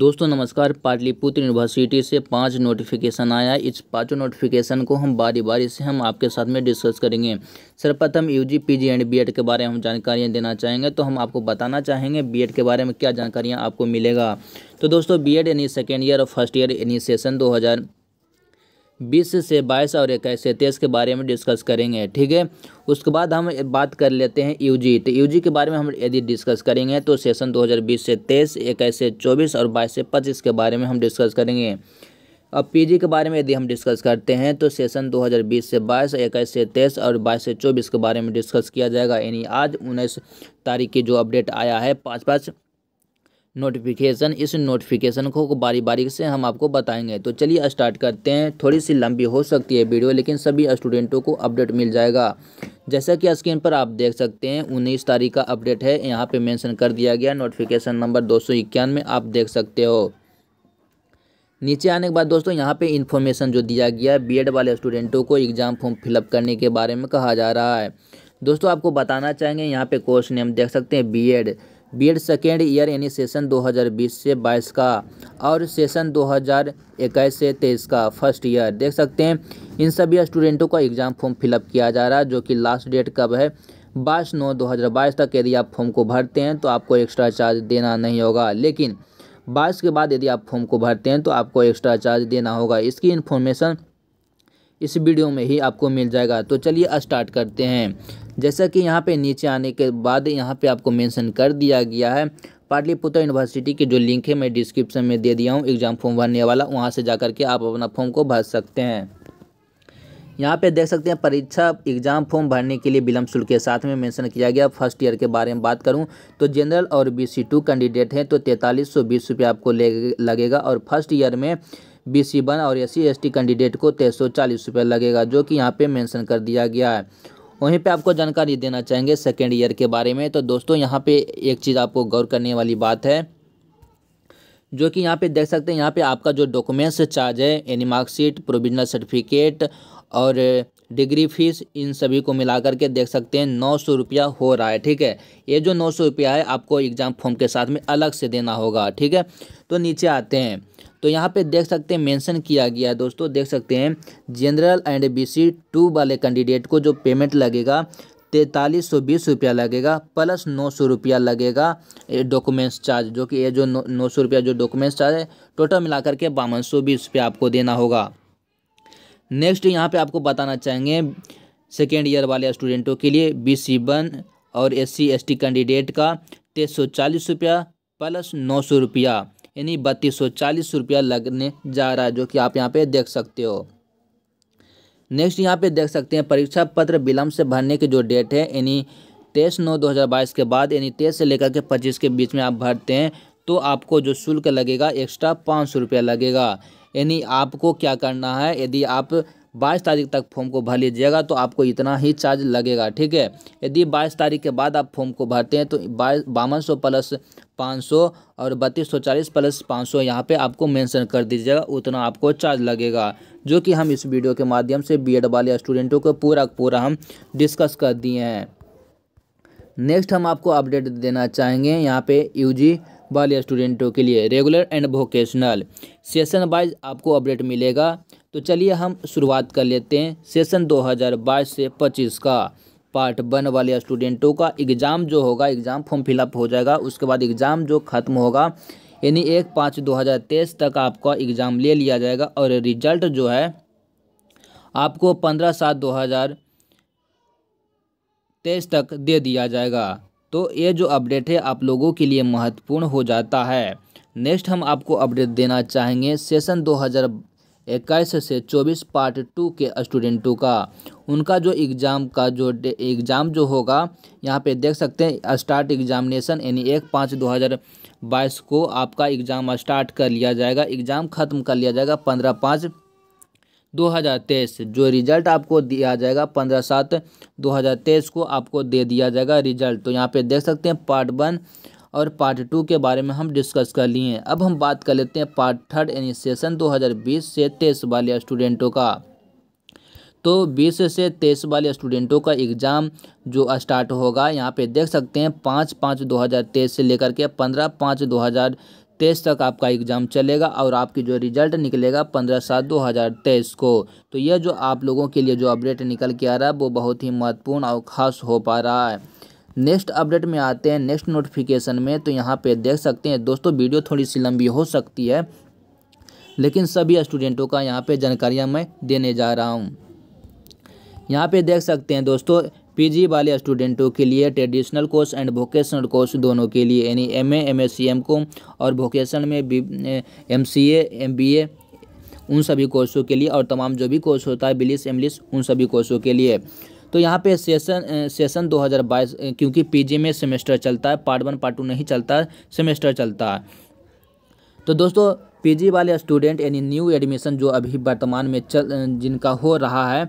दोस्तों नमस्कार पाटलिपुत्र यूनिवर्सिटी से पांच नोटिफिकेशन आया इस पांचों नोटिफिकेशन को हम बारी बारी से हम आपके साथ में डिस्कस करेंगे सर्वप्रथम U G P G and B Ed के बारे में हम जानकारियाँ देना चाहेंगे तो हम आपको बताना चाहेंगे बी एड के बारे में क्या जानकारियाँ आपको मिलेगा तो दोस्तों बी एड यानी सेकेंड ईयर और फर्स्ट ईयर यानी सेशन दो हज़ार बीस से बाईस और इक्कीस से तेईस के बारे में डिस्कस करेंगे ठीक है उसके बाद हम बात कर लेते हैं यूजी तो यूजी के बारे में हम यदि डिस्कस करेंगे तो सेशन 2020 से तेईस इक्कीस से चौबीस और बाईस से पच्चीस के बारे में हम डिस्कस करेंगे अब पीजी के बारे में यदि हम डिस्कस करते हैं तो सेशन 2020 से 22, इक्कीस से तेईस और 22 से 24 के बारे में डिस्कस किया जाएगा यानी आज उन्नीस तारीख की जो अपडेट आया है पाँच पाँच नोटिफिकेशन इस नोटिफिकेशन को बारी बारी से हम आपको बताएंगे तो चलिए स्टार्ट करते हैं थोड़ी सी लंबी हो सकती है वीडियो लेकिन सभी स्टूडेंटों को अपडेट मिल जाएगा जैसा कि स्क्रीन पर आप देख सकते हैं उन्नीस तारीख का अपडेट है यहाँ पे मेंशन कर दिया गया नोटिफिकेशन नंबर दो में आप देख सकते हो नीचे आने के बाद दोस्तों यहाँ पे इन्फॉर्मेशन जो दिया गया है बीएड वाले स्टूडेंटों को एग्ज़ाम फॉर्म फिलअप करने के बारे में कहा जा रहा है दोस्तों आपको बताना चाहेंगे यहाँ पे कोर्स नेम देख सकते हैं B Ed B Ed second year यानी सेशन 2020 से 22 का और सेशन 2021 से 23 का फर्स्ट ईयर देख सकते हैं इन सभी स्टूडेंटों का एग्ज़ाम फॉर्म फिलअप किया जा रहा है जो कि लास्ट डेट कब है बाईस नौ दो हज़ार बाईस तक यदि आप फॉर्म को भरते हैं तो आपको एक्स्ट्रा चार्ज देना नहीं होगा लेकिन बाईस के बाद यदि आप फॉर्म को भरते हैं तो आपको एक्स्ट्रा चार्ज देना होगा इसकी इन्फॉर्मेशन इस वीडियो में ही आपको मिल जाएगा तो चलिए स्टार्ट करते हैं जैसा कि यहाँ पे नीचे आने के बाद यहाँ पे आपको मेंशन कर दिया गया है पाटलिपुत्र यूनिवर्सिटी की जो लिंक है मैं डिस्क्रिप्शन में दे दिया हूँ एग्ज़ाम फॉर्म भरने वाला वहाँ से जा के आप अपना फॉर्म को भर सकते हैं यहाँ पे देख सकते हैं परीक्षा एग्जाम फॉर्म भरने के लिए विलम्ब शुल्क के साथ में मेंशन किया गया फर्स्ट ईयर के बारे में बात करूँ तो जनरल और बी सी टू कैंडिडेट हैं तो तैंतालीस सौ बीस रुपये आपको लगेगा और फर्स्ट ईयर में बी सी वन और एस सी कैंडिडेट को तेरह सौ चालीस रुपये लगेगा जो कि यहाँ पे मेंशन कर दिया गया है वहीं पे आपको जानकारी देना चाहेंगे सेकेंड ईयर के बारे में तो दोस्तों यहाँ पे एक चीज़ आपको गौर करने वाली बात है जो कि यहाँ पे देख सकते हैं यहाँ पे आपका जो डॉक्यूमेंट्स चार्ज है यानी मार्कशीट प्रोविजनल सर्टिफिकेट और डिग्री फीस इन सभी को मिला करके देख सकते हैं नौ सौ रुपया हो रहा है ठीक है ये जो नौ सौ रुपया है आपको एग्ज़ाम फॉर्म के साथ में अलग से देना होगा ठीक है तो नीचे आते हैं तो यहाँ पे देख सकते हैं मेंशन किया गया है दोस्तों देख सकते हैं जनरल एंड बीसी टू वाले कैंडिडेट को जो पेमेंट लगेगा तैंतालीस सौ बीस रुपया लगेगा प्लस नौ सौ रुपया लगेगा डॉक्यूमेंट्स चार्ज जो कि ये जो नौ सौ रुपया जो डॉक्यूमेंट्स चार्ज है टोटल मिला करके बावन सौ बीस रुपया आपको देना होगा नेक्स्ट यहाँ पे आपको बताना चाहेंगे सेकेंड ईयर वाले स्टूडेंटों के लिए बी सी वन और S C S T candidate का तेईस सौ चालीस रुपया प्लस नौ सौ रुपया यानी बत्तीस सौ चालीस रुपया लगने जा रहा है जो कि आप यहाँ पे देख सकते हो नेक्स्ट यहाँ पे देख सकते हैं परीक्षा पत्र विलम्ब से भरने की जो डेट है यानी तेईस नौ दो हज़ार बाईस के बाद यानी तेईस से लेकर के पच्चीस के बीच में आप भरते हैं तो आपको जो शुल्क लगेगा एक्स्ट्रा पाँच सौ रुपया लगेगा यानी आपको क्या करना है यदि आप बाईस तारीख तक फॉर्म को भर लीजिएगा तो आपको इतना ही चार्ज लगेगा ठीक है यदि बाईस तारीख के बाद आप फॉर्म को भरते हैं तो बाईस बावन सौ प्लस पाँच सौ और बत्तीस सौ चालीस प्लस पाँच सौ यहाँ पर आपको मेंशन कर दीजिएगा उतना आपको चार्ज लगेगा जो कि हम इस वीडियो के माध्यम से बीएड वाले स्टूडेंटों को पूरा पूरा हम डिस्कस कर दिए हैं नेक्स्ट हम आपको अपडेट देना चाहेंगे यहाँ पे यूजी वाले स्टूडेंटों के लिए regular and vocational session wise आपको अपडेट मिलेगा तो चलिए हम शुरुआत कर लेते हैं सेशन 2022 से 25 का पार्ट वन वाले स्टूडेंटों का एग्ज़ाम जो होगा एग्ज़ाम फॉर्म फिलअप हो जाएगा उसके बाद एग्ज़ाम जो ख़त्म होगा यानी एक पाँच दो हज़ार तेईस तक आपका एग्ज़ाम ले लिया जाएगा और रिजल्ट जो है आपको पंद्रह सात दो हज़ार तेईस तक दे दिया जाएगा तो ये जो अपडेट है आप लोगों के लिए महत्वपूर्ण हो जाता है नेक्स्ट हम आपको अपडेट देना चाहेंगे सेशन दो हज़ार इक्कीस से चौबीस पार्ट टू के स्टूडेंटों का उनका जो एग्ज़ाम का जो एग्ज़ाम जो होगा यहाँ पे देख सकते हैं स्टार्ट एग्ज़ामिनेशन यानी एक पाँच दो हज़ार बाईस को आपका एग्ज़ाम स्टार्ट कर लिया जाएगा एग्ज़ाम ख़त्म कर लिया जाएगा पंद्रह पाँच दो हज़ार तेईस जो रिज़ल्ट आपको दिया जाएगा पंद्रह सात दो हज़ार तेईस को आपको दे दिया जाएगा रिज़ल्ट तो यहाँ पे देख सकते हैं पार्ट वन और पार्ट टू के बारे में हम डिस्कस कर लिए अब हम बात कर लेते हैं पार्ट थर्ड यानी सेशन 2020 से तेईस वाले स्टूडेंटों का तो 20 से तेईस वाले स्टूडेंटों का एग्ज़ाम जो स्टार्ट होगा यहाँ पे देख सकते हैं पाँच पाँच दो से लेकर के पंद्रह पाँच दो तेईस तक आपका एग्ज़ाम चलेगा और आपकी जो रिजल्ट निकलेगा पंद्रह सात दो हज़ार तेईस को तो यह जो आप लोगों के लिए जो अपडेट निकल के आ रहा है वो बहुत ही महत्वपूर्ण और ख़ास हो पा रहा है नेक्स्ट अपडेट में आते हैं नेक्स्ट नोटिफिकेशन में तो यहाँ पे देख सकते हैं दोस्तों वीडियो थोड़ी सी लंबी हो सकती है लेकिन सभी स्टूडेंटों का यहाँ पे जानकारियाँ मैं देने जा रहा हूँ यहाँ पे देख सकते हैं दोस्तों पीजी वाले स्टूडेंटों के लिए traditional course and vocational course दोनों के लिए यानी एमए एम को और वोकेशन में एम एमसीए एमबीए उन सभी कोर्सों के लिए और तमाम जो भी कोर्स होता है बिलिस एमलिस उन सभी कोर्सों के लिए तो यहाँ पे सेशन सेशन 2022 क्योंकि पीजी में सेमेस्टर चलता है पार्ट वन पार्ट टू नहीं चलता सेमेस्टर चलता है तो दोस्तों पीजी वाले स्टूडेंट यानी न्यू एडमिशन जो अभी वर्तमान में चल जिनका हो रहा है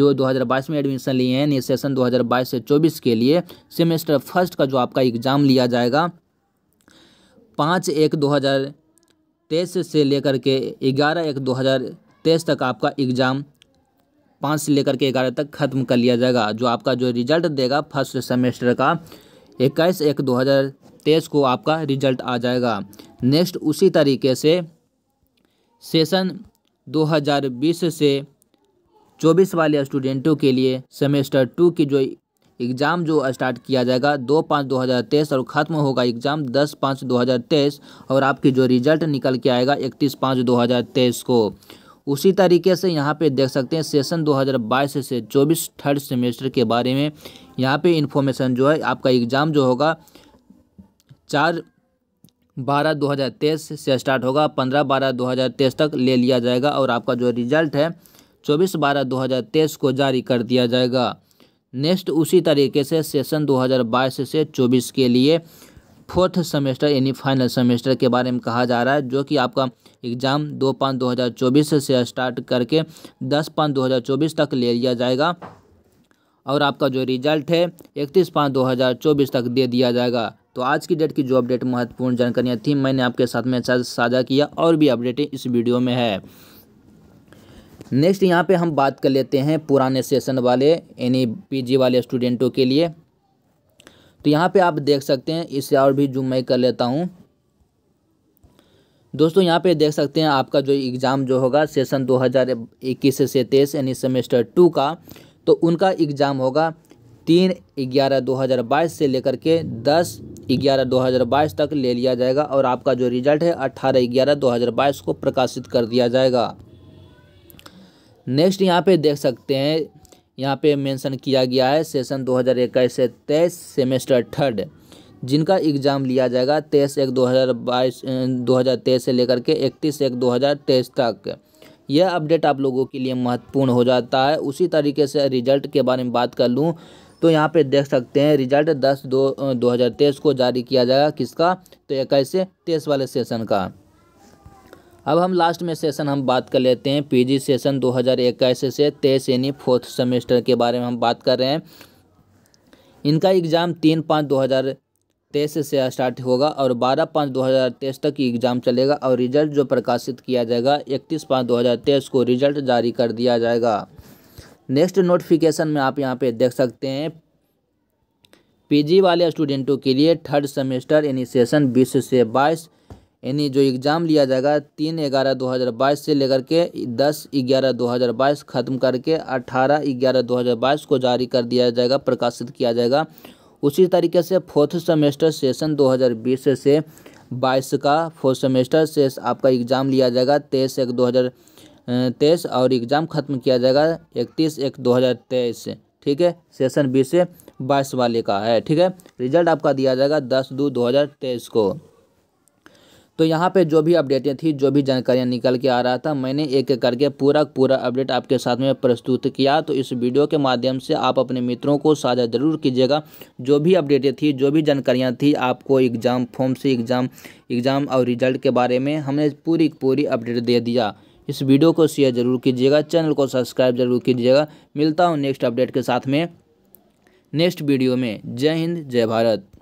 जो 2022 में एडमिशन लिए हैं यानी सेशन 2022 से 24 के लिए सेमेस्टर फर्स्ट का जो आपका एग्ज़ाम लिया जाएगा पाँच एक दो से लेकर के ग्यारह एक दो तक आपका एग्ज़ाम पाँच से लेकर के ग्यारह तक खत्म कर लिया जाएगा जो आपका जो रिजल्ट देगा फर्स्ट सेमेस्टर का इक्कीस एक दो हज़ार तेईस को आपका रिजल्ट आ जाएगा नेक्स्ट उसी तरीके से सेशन 2020 से 24 वाले स्टूडेंटों के लिए सेमेस्टर टू की जो एग्ज़ाम जो स्टार्ट किया जाएगा दो पाँच दो हज़ार तेईस और ख़त्म होगा एग्ज़ाम दस पाँच दो हज़ार तेईस और आपकी जो रिज़ल्ट निकल के आएगा इकतीस पाँच दो हज़ार तेईस को उसी तरीके से यहाँ पे देख सकते हैं सेशन 2022 से 24 थर्ड सेमेस्टर के बारे में यहाँ पे इन्फॉर्मेशन जो है आपका एग्ज़ाम जो होगा चार बारह दो हज़ार तेईस से स्टार्ट होगा पंद्रह बारह दो हज़ार तेईस तक ले लिया जाएगा और आपका जो रिजल्ट है चौबीस बारह दो हज़ार तेईस को जारी कर दिया जाएगा नेक्स्ट उसी तरीके से सेशन 2022 से 24 के लिए फोर्थ सेमेस्टर यानी फाइनल सेमेस्टर के बारे में कहा जा रहा है जो कि आपका एग्ज़ाम दो पाँच दो हज़ार चौबीस से स्टार्ट करके दस पाँच दो हज़ार चौबीस तक ले लिया जाएगा और आपका जो रिजल्ट है इकतीस पाँच दो हज़ार चौबीस तक दे दिया जाएगा तो आज की डेट की जो अपडेट महत्वपूर्ण जानकारियाँ थी मैंने आपके साथ में साझा किया और भी अपडेटें इस वीडियो में है नेक्स्ट यहाँ पे हम बात कर लेते हैं पुराने सेशन वाले यानी पीजी वाले स्टूडेंटों के लिए तो यहाँ पे आप देख सकते हैं इसे और भी जूम मैं कर लेता हूँ दोस्तों यहाँ पे देख सकते हैं आपका जो एग्ज़ाम जो होगा सेशन 2021 से तेईस यानी सेमेस्टर टू का तो उनका एग्ज़ाम होगा तीन ग्यारह दो हज़ार बाईस से लेकर के दस ग्यारह दो हज़ार बाईस तक ले लिया जाएगा और आपका जो रिजल्ट है अट्ठारह ग्यारह दो हज़ार बाईस को प्रकाशित कर दिया जाएगा नेक्स्ट यहाँ पे देख सकते हैं यहाँ पे मेंशन किया गया है सेशन 2021 से तेईस सेमेस्टर थर्ड जिनका एग्ज़ाम लिया जाएगा तेईस एक 2022 2023 से लेकर के इकतीस एक 2023 तक यह अपडेट आप लोगों के लिए महत्वपूर्ण हो जाता है उसी तरीके से रिजल्ट के बारे में बात कर लूँ तो यहाँ पे देख सकते हैं रिजल्ट दस दो दो हज़ार तेईस को जारी किया जाएगा किसका तो इक्कीस से तेईस वाले सेशन का अब हम लास्ट में सेशन हम बात कर लेते हैं पीजी सेशन दो इक्कीस से तेईस यानी फोर्थ सेमेस्टर के बारे में हम बात कर रहे हैं इनका एग्ज़ाम तीन पाँच दो हज़ार तेईस से स्टार्ट होगा और बारह पाँच दो हज़ार तेईस तक एग्ज़ाम चलेगा और रिजल्ट जो प्रकाशित किया जाएगा इकतीस पाँच दो हज़ार तेईस को रिजल्ट जारी कर दिया जाएगा नेक्स्ट नोटिफिकेशन में आप यहाँ पे देख सकते हैं पीजी वाले स्टूडेंटों के लिए थर्ड सेमेस्टर यानी सेशन बीस से बाईस यानी जो एग्ज़ाम लिया जाएगा तीन ग्यारह दो हज़ार बाईस से लेकर के दस ग्यारह दो हज़ार बाईस ख़त्म करके अठारह ग्यारह दो हज़ार बाईस को जारी कर दिया जाएगा प्रकाशित किया जाएगा उसी तरीके से फोर्थ सेमेस्टर सेशन दो हज़ार बीस से बाईस का फोर्थ सेमेस्टर से आपका एग्ज़ाम लिया जाएगा तेईस एक दो हज़ार तेईस और एग्ज़ाम ख़त्म किया जाएगा इकतीस एक दो हज़ार तेईस ठीक है सेशन बीस से बाईस वाले का है ठीक है रिजल्ट आपका दिया जाएगा दस दो दो हज़ार तेईस को तो यहाँ पे जो भी अपडेटें थी जो भी जानकारियाँ निकल के आ रहा था मैंने एक एक करके पूरा पूरा अपडेट आपके साथ में प्रस्तुत किया तो इस वीडियो के माध्यम से आप अपने मित्रों को साझा जरूर कीजिएगा जो भी अपडेटें थी जो भी जानकारियाँ थी आपको एग्ज़ाम फॉर्म से एग्ज़ाम एग्ज़ाम और रिजल्ट के बारे में हमने पूरी पूरी अपडेट दे दिया इस वीडियो को शेयर जरूर कीजिएगा चैनल को सब्सक्राइब जरूर कीजिएगा मिलता हूँ नेक्स्ट अपडेट के साथ में नेक्स्ट वीडियो में जय हिंद जय भारत